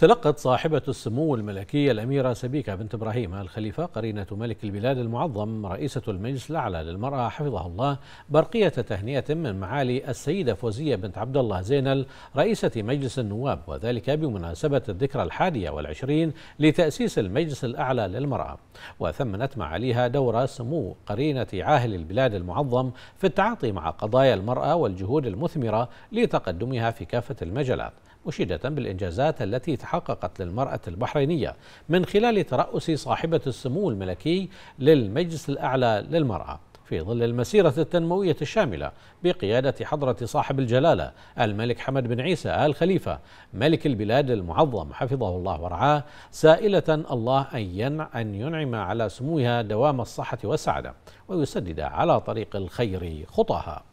تلقت صاحبة السمو الملكية الأميرة سبيكة بنت إبراهيم الخليفة قرينة ملك البلاد المعظم رئيسة المجلس الأعلى للمرأة حفظها الله برقية تهنئة من معالي السيدة فوزية بنت عبد الله زينل رئيسة مجلس النواب وذلك بمناسبة الذكرى الحادية والعشرين لتأسيس المجلس الأعلى للمرأة وثمنت معاليها دور سمو قرينة عاهل البلاد المعظم في التعاطي مع قضايا المرأة والجهود المثمرة لتقدمها في كافة المجالات مشيدة بالإنجازات التي حققت للمرأة البحرينية من خلال ترأس صاحبة السمو الملكي للمجلس الأعلى للمرأة في ظل المسيرة التنموية الشاملة بقيادة حضرة صاحب الجلالة الملك حمد بن عيسى آل خليفة ملك البلاد المعظم حفظه الله ورعاه سائلة الله أن أن ينعم على سموها دوام الصحة والسعادة ويسدد على طريق الخير خطاها